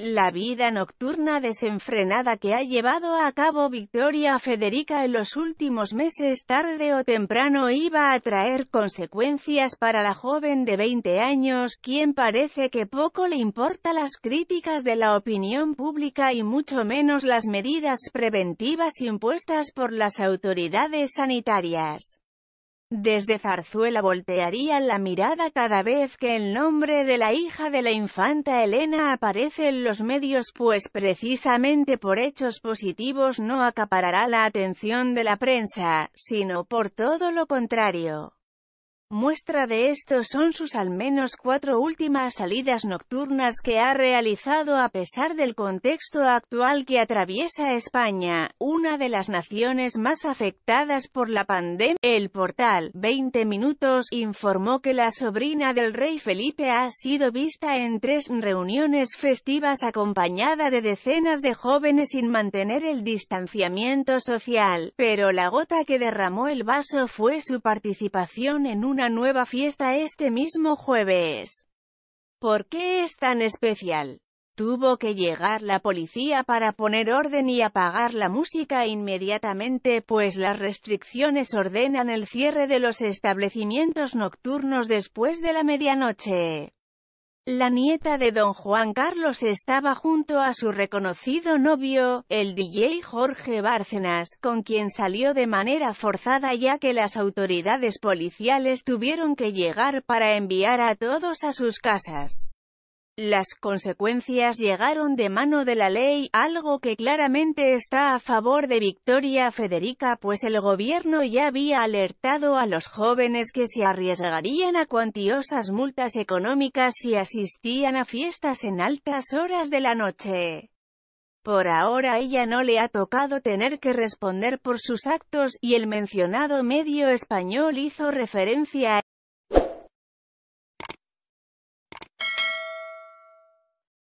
La vida nocturna desenfrenada que ha llevado a cabo Victoria Federica en los últimos meses tarde o temprano iba a traer consecuencias para la joven de 20 años, quien parece que poco le importa las críticas de la opinión pública y mucho menos las medidas preventivas impuestas por las autoridades sanitarias. Desde Zarzuela voltearía la mirada cada vez que el nombre de la hija de la infanta Elena aparece en los medios pues precisamente por hechos positivos no acaparará la atención de la prensa, sino por todo lo contrario. Muestra de esto son sus al menos cuatro últimas salidas nocturnas que ha realizado a pesar del contexto actual que atraviesa España, una de las naciones más afectadas por la pandemia. El portal 20 Minutos informó que la sobrina del rey Felipe ha sido vista en tres reuniones festivas acompañada de decenas de jóvenes sin mantener el distanciamiento social, pero la gota que derramó el vaso fue su participación en una una nueva fiesta este mismo jueves. ¿Por qué es tan especial? Tuvo que llegar la policía para poner orden y apagar la música inmediatamente, pues las restricciones ordenan el cierre de los establecimientos nocturnos después de la medianoche. La nieta de don Juan Carlos estaba junto a su reconocido novio, el DJ Jorge Bárcenas, con quien salió de manera forzada ya que las autoridades policiales tuvieron que llegar para enviar a todos a sus casas. Las consecuencias llegaron de mano de la ley, algo que claramente está a favor de Victoria Federica pues el gobierno ya había alertado a los jóvenes que se arriesgarían a cuantiosas multas económicas si asistían a fiestas en altas horas de la noche. Por ahora ella no le ha tocado tener que responder por sus actos, y el mencionado medio español hizo referencia a